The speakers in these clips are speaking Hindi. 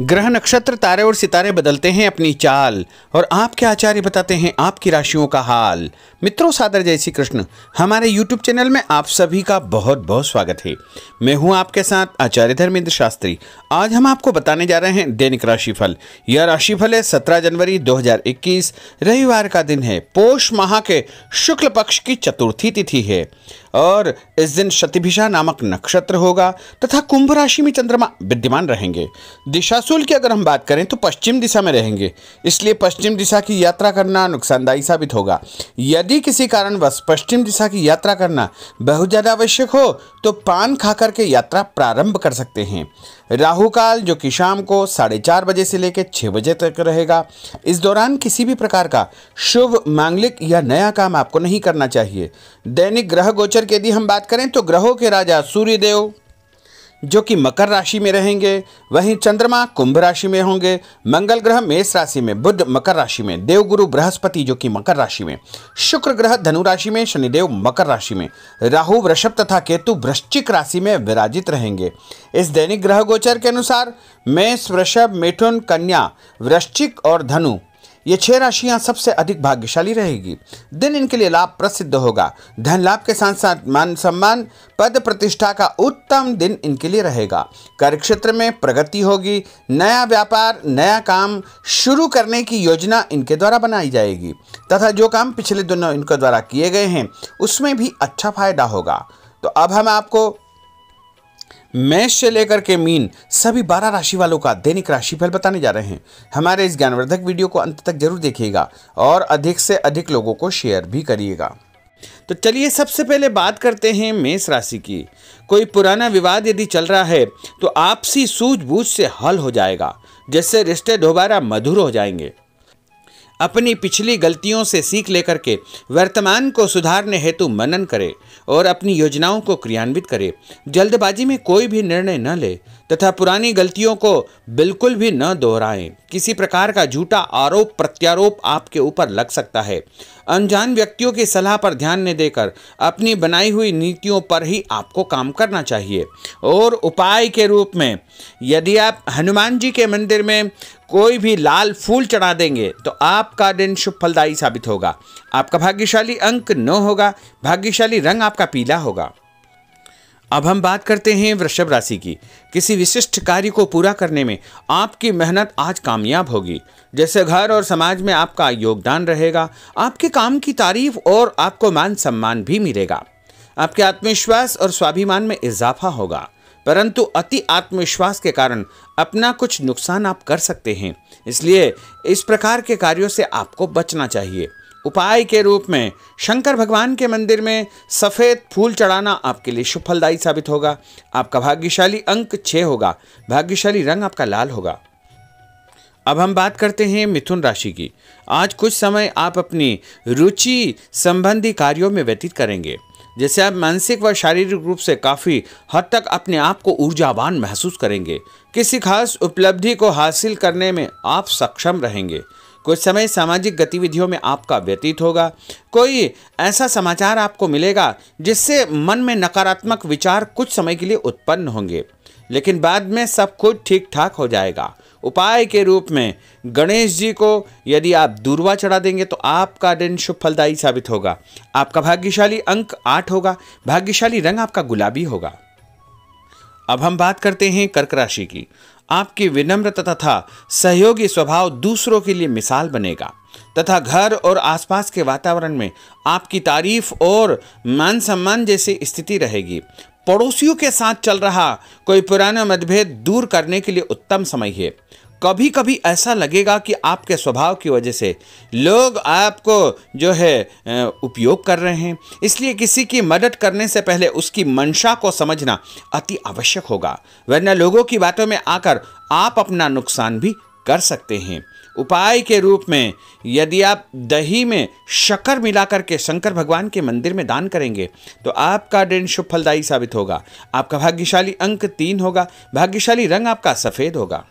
ग्रह नक्षत्र तारे और सितारे बदलते हैं अपनी चाल और आपके आचार्य बताते हैं आपकी राशियों का हाल मित्रों सादर जय श्री कृष्ण हमारे यूट्यूब चैनल में आप सभी का बहुत बहुत स्वागत है मैं हूं आपके साथ आचार्य धर्मेंद्र शास्त्री आज हम आपको बताने जा रहे हैं दैनिक राशिफल यह राशिफल है सत्रह जनवरी 2021 रविवार का दिन है पोष माह के शुक्ल पक्ष की चतुर्थी तिथि है और इस दिन शतिभिषा नामक नक्षत्र होगा तथा कुंभ राशि में चंद्रमा विद्यमान रहेंगे दिशा महसूल की अगर हम बात करें तो पश्चिम दिशा में रहेंगे इसलिए पश्चिम दिशा की यात्रा करना नुकसानदायी साबित होगा यदि किसी कारणवश पश्चिम दिशा की यात्रा करना बहुत ज़्यादा आवश्यक हो तो पान खा करके यात्रा प्रारंभ कर सकते हैं राहु काल जो कि शाम को साढ़े चार बजे से लेकर छः बजे तक रहेगा इस दौरान किसी भी प्रकार का शुभ मांगलिक या नया काम आपको नहीं करना चाहिए दैनिक ग्रह गोचर की यदि हम बात करें तो ग्रहों के राजा सूर्यदेव जो कि मकर राशि में रहेंगे वहीं चंद्रमा कुंभ राशि में होंगे मंगल ग्रह मेष राशि में बुद्ध मकर राशि में देवगुरु बृहस्पति जो कि मकर राशि में शुक्र ग्रह धनु राशि में शनिदेव मकर राशि में राहु वृषभ तथा केतु वृश्चिक राशि में विराजित रहेंगे इस दैनिक ग्रह गोचर के अनुसार मेष वृषभ मिथुन कन्या वृश्चिक और धनु ये छह राशियां सबसे अधिक भाग्यशाली रहेगी दिन इनके लिए लाभ प्रसिद्ध होगा धन लाभ के साथ साथ मान सम्मान पद प्रतिष्ठा का उत्तम दिन इनके लिए रहेगा कार्य क्षेत्र में प्रगति होगी नया व्यापार नया काम शुरू करने की योजना इनके द्वारा बनाई जाएगी तथा जो काम पिछले दिनों इनके द्वारा किए गए हैं उसमें भी अच्छा फायदा होगा तो अब हम आपको मेष से लेकर के मीन सभी बारह राशि वालों का दैनिक राशिफल बताने जा रहे हैं हमारे इस ज्ञानवर्धक वीडियो को अंत तक जरूर देखिएगा और अधिक से अधिक लोगों को शेयर भी करिएगा तो चलिए सबसे पहले बात करते हैं मेष राशि की कोई पुराना विवाद यदि चल रहा है तो आपसी सूझबूझ से हल हो जाएगा जिससे रिश्ते दोबारा मधुर हो जाएंगे अपनी पिछली गलतियों से सीख लेकर के वर्तमान को सुधारने हेतु मनन करे और अपनी योजनाओं को क्रियान्वित करे जल्दबाजी में कोई भी निर्णय न ले तथा पुरानी गलतियों को बिल्कुल भी न दोहराएं किसी प्रकार का झूठा आरोप प्रत्यारोप आपके ऊपर लग सकता है अनजान व्यक्तियों की सलाह पर ध्यान न देकर अपनी बनाई हुई नीतियों पर ही आपको काम करना चाहिए और उपाय के रूप में यदि आप हनुमान जी के मंदिर में कोई भी लाल फूल चढ़ा देंगे तो आपका दिन शुभ फलदायी साबित होगा आपका भाग्यशाली अंक नौ होगा भाग्यशाली रंग आपका पीला होगा अब हम बात करते हैं वृषभ राशि की किसी विशिष्ट कार्य को पूरा करने में आपकी मेहनत आज कामयाब होगी जैसे घर और समाज में आपका योगदान रहेगा आपके काम की तारीफ और आपको मान सम्मान भी मिलेगा आपके आत्मविश्वास और स्वाभिमान में इजाफा होगा परंतु अति आत्मविश्वास के कारण अपना कुछ नुकसान आप कर सकते हैं इसलिए इस प्रकार के कार्यों से आपको बचना चाहिए उपाय के रूप में शंकर भगवान के मंदिर में सफ़ेद फूल चढ़ाना आपके लिए सुफलदायी साबित होगा आपका भाग्यशाली अंक छः होगा भाग्यशाली रंग आपका लाल होगा अब हम बात करते हैं मिथुन राशि की आज कुछ समय आप अपनी रुचि संबंधी कार्यों में व्यतीत करेंगे जैसे आप मानसिक व शारीरिक रूप से काफ़ी हद तक अपने आप को ऊर्जावान महसूस करेंगे किसी खास उपलब्धि को हासिल करने में आप सक्षम रहेंगे कुछ समय सामाजिक गतिविधियों में आपका व्यतीत होगा कोई ऐसा समाचार आपको मिलेगा जिससे मन में नकारात्मक विचार कुछ समय के लिए उत्पन्न होंगे लेकिन बाद में सब कुछ ठीक ठाक हो जाएगा उपाय के रूप में गणेश जी को यदि आप दूरवा चढ़ा देंगे तो आपका दिन शुभ फलदायी साबित होगा आपका भाग्यशाली अंक आठ होगा भाग्यशाली रंग आपका गुलाबी होगा अब हम बात करते हैं कर्क राशि की आपकी विनम्र तथा सहयोगी स्वभाव दूसरों के लिए मिसाल बनेगा तथा घर और आसपास के वातावरण में आपकी तारीफ और मान सम्मान जैसी स्थिति रहेगी पड़ोसियों के साथ चल रहा कोई पुराना मतभेद दूर करने के लिए उत्तम समय है कभी कभी ऐसा लगेगा कि आपके स्वभाव की वजह से लोग आपको जो है उपयोग कर रहे हैं इसलिए किसी की मदद करने से पहले उसकी मंशा को समझना अति आवश्यक होगा वरना लोगों की बातों में आकर आप अपना नुकसान भी कर सकते हैं उपाय के रूप में यदि आप दही में शक्कर मिलाकर के शंकर भगवान के मंदिर में दान करेंगे तो आपका दिन शुभ फलदायी साबित होगा आपका भाग्यशाली अंक तीन होगा भाग्यशाली रंग आपका सफ़ेद होगा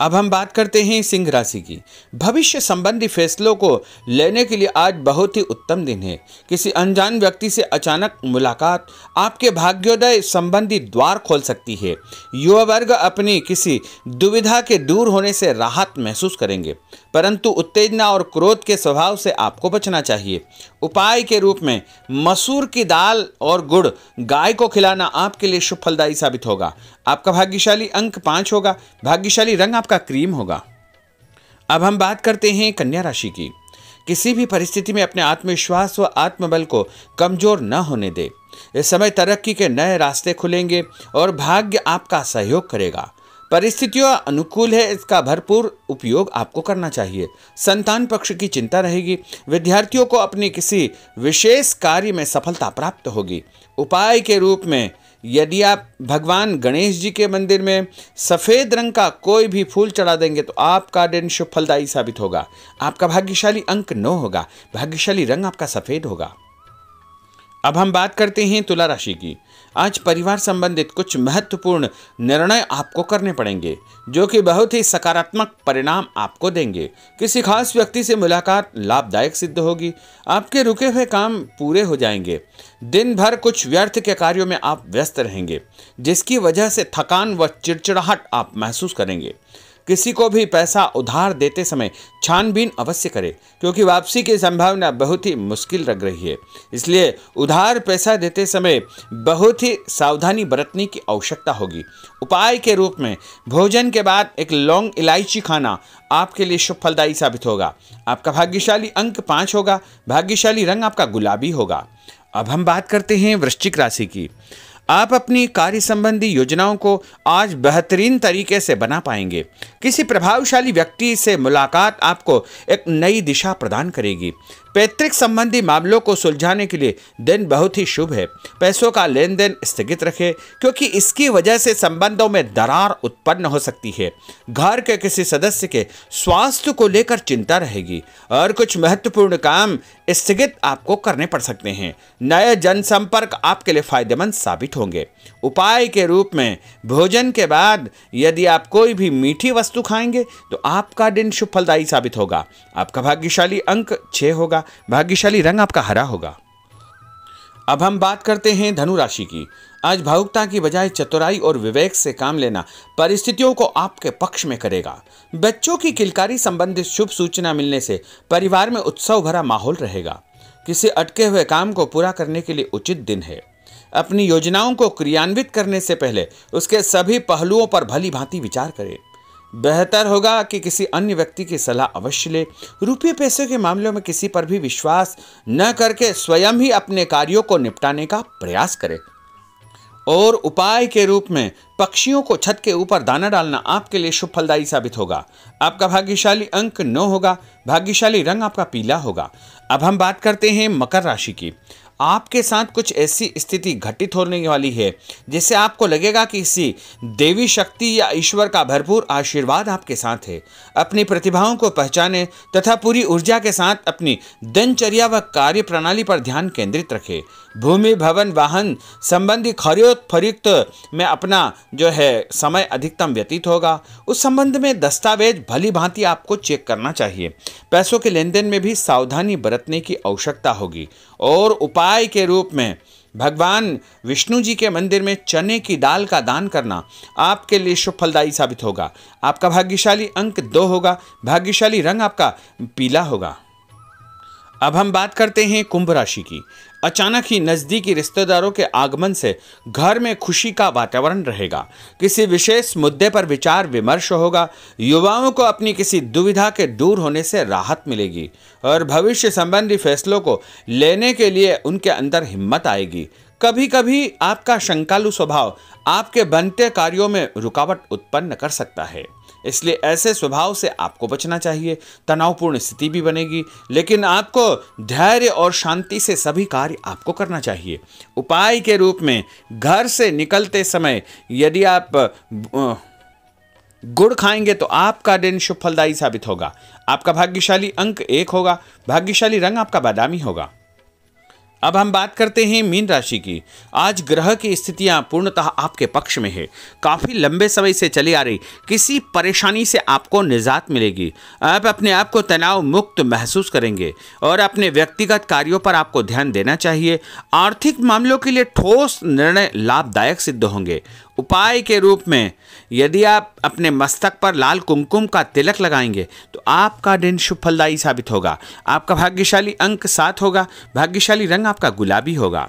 अब हम बात करते हैं सिंह राशि की भविष्य संबंधी फैसलों को लेने के लिए आज बहुत ही उत्तम दिन है किसी अनजान व्यक्ति से अचानक मुलाकात आपके भाग्योदय संबंधी द्वार खोल सकती है युवा वर्ग अपनी किसी दुविधा के दूर होने से राहत महसूस करेंगे परंतु उत्तेजना और क्रोध के स्वभाव से आपको बचना चाहिए उपाय के रूप में मसूर की दाल और गुड़ गाय को खिलाना आपके लिए शुभ साबित होगा आपका भाग्यशाली अंक पाँच होगा भाग्यशाली रंग आपका आपका क्रीम होगा अब हम बात करते हैं कन्या राशि की किसी भी परिस्थिति में अपने आत्मविश्वास व आत्मबल को कमजोर न होने दे इस समय तरक्की के नए रास्ते खुलेंगे और भाग्य आपका सहयोग करेगा परिस्थितियों अनुकूल है इसका भरपूर उपयोग आपको करना चाहिए संतान पक्ष की चिंता रहेगी विद्यार्थियों को अपने किसी विशेष कार्य में सफलता प्राप्त होगी उपाय के रूप में यदि आप भगवान गणेश जी के मंदिर में सफ़ेद रंग का कोई भी फूल चढ़ा देंगे तो आपका दिन शुभ फलदायी साबित होगा आपका भाग्यशाली अंक नौ होगा भाग्यशाली रंग आपका सफ़ेद होगा अब हम बात करते हैं तुला राशि की आज परिवार संबंधित कुछ महत्वपूर्ण निर्णय आपको करने पड़ेंगे जो कि बहुत ही सकारात्मक परिणाम आपको देंगे किसी खास व्यक्ति से मुलाकात लाभदायक सिद्ध होगी आपके रुके हुए काम पूरे हो जाएंगे दिन भर कुछ व्यर्थ के कार्यों में आप व्यस्त रहेंगे जिसकी वजह से थकान व चिड़चिड़ाहट आप महसूस करेंगे किसी को भी पैसा उधार देते समय छानबीन अवश्य करें क्योंकि वापसी की संभावना बहुत ही मुश्किल लग रही है इसलिए उधार पैसा देते समय बहुत ही सावधानी बरतने की आवश्यकता होगी उपाय के रूप में भोजन के बाद एक लौंग इलायची खाना आपके लिए शुभ फलदायी साबित होगा आपका भाग्यशाली अंक पाँच होगा भाग्यशाली रंग आपका गुलाबी होगा अब हम बात करते हैं वृश्चिक राशि की आप अपनी कार्य संबंधी योजनाओं को आज बेहतरीन तरीके से बना पाएंगे किसी प्रभावशाली व्यक्ति से मुलाकात आपको एक नई दिशा प्रदान करेगी पैतृक संबंधी मामलों को सुलझाने के लिए दिन बहुत ही शुभ है पैसों का लेन देन स्थगित रखें क्योंकि इसकी वजह से संबंधों में दरार उत्पन्न हो सकती है घर के किसी सदस्य के स्वास्थ्य को लेकर चिंता रहेगी और कुछ महत्वपूर्ण काम स्थगित आपको करने पड़ सकते हैं नए जनसंपर्क आपके लिए फायदेमंद साबित होंगे उपाय के रूप में भोजन के बाद यदि आप कोई भी मीठी वस्तु खाएंगे तो आपका दिन शुभ फलदायी साबित होगा आपका भाग्यशाली अंक छः होगा होगा भाग्यशाली रंग आपका हरा होगा अब हम बात करते हैं धनु राशि की आज भावुकता की बजाय चतुराई और विवेक से काम लेना परिस्थितियों को आपके पक्ष में करेगा बच्चों की किलकारी संबंधित शुभ सूचना मिलने से परिवार में उत्सव भरा माहौल रहेगा किसी अटके हुए काम को पूरा करने के लिए उचित दिन है अपनी योजनाओं को क्रियान्वित करने से पहले उसके सभी पहलुओं पर भली भांति विचार करें बेहतर होगा कि किसी अन्य व्यक्ति की सलाह अवश्य ले रुपये पैसे के मामलों में किसी पर भी विश्वास न करके स्वयं ही अपने कार्यों को निपटाने का प्रयास करें और उपाय के रूप में पक्षियों को छत के ऊपर दाना डालना आपके लिए शुभ फलदायी साबित होगा आपका भाग्यशाली अंक नौ होगा भाग्यशाली रंग आपका पीला होगा अब हम बात करते हैं मकर राशि की आपके साथ कुछ ऐसी स्थिति घटित होने वाली है जिससे आपको लगेगा कि किसी देवी शक्ति या ईश्वर का भरपूर आशीर्वाद आपके साथ है अपनी प्रतिभाओं को पहचाने तथा पूरी ऊर्जा के साथ अपनी दिनचर्या व कार्य प्रणाली पर ध्यान केंद्रित रखें भूमि भवन वाहन संबंधी खरीदफरीक्त में अपना जो है समय अधिकतम व्यतीत होगा उस संबंध में दस्तावेज भली भांति आपको चेक करना चाहिए पैसों के लेन देन में भी सावधानी बरतने की आवश्यकता होगी और उपाय के रूप में भगवान विष्णु जी के मंदिर में चने की दाल का दान करना आपके लिए शुभ फलदायी साबित होगा आपका भाग्यशाली अंक दो होगा भाग्यशाली रंग आपका पीला होगा अब हम बात करते हैं कुंभ राशि की अचानक ही नज़दीकी रिश्तेदारों के आगमन से घर में खुशी का वातावरण रहेगा किसी विशेष मुद्दे पर विचार विमर्श होगा युवाओं को अपनी किसी दुविधा के दूर होने से राहत मिलेगी और भविष्य संबंधी फैसलों को लेने के लिए उनके अंदर हिम्मत आएगी कभी कभी आपका शंकालु स्वभाव आपके बनते कार्यों में रुकावट उत्पन्न कर सकता है इसलिए ऐसे स्वभाव से आपको बचना चाहिए तनावपूर्ण स्थिति भी बनेगी लेकिन आपको धैर्य और शांति से सभी कार्य आपको करना चाहिए उपाय के रूप में घर से निकलते समय यदि आप गुड़ खाएंगे तो आपका दिन शुभ फलदायी साबित होगा आपका भाग्यशाली अंक एक होगा भाग्यशाली रंग आपका बादामी होगा अब हम बात करते हैं मीन राशि की आज ग्रह की स्थितियां पूर्णतः आपके पक्ष में है काफ़ी लंबे समय से चली आ रही किसी परेशानी से आपको निजात मिलेगी आप अपने आप को तनाव मुक्त महसूस करेंगे और अपने व्यक्तिगत कार्यों पर आपको ध्यान देना चाहिए आर्थिक मामलों के लिए ठोस निर्णय लाभदायक सिद्ध होंगे उपाय के रूप में यदि आप अपने मस्तक पर लाल कुमकुम का तिलक लगाएंगे तो आपका दिन शुभ फलदायी साबित होगा आपका भाग्यशाली अंक सात होगा भाग्यशाली रंग आपका गुलाबी होगा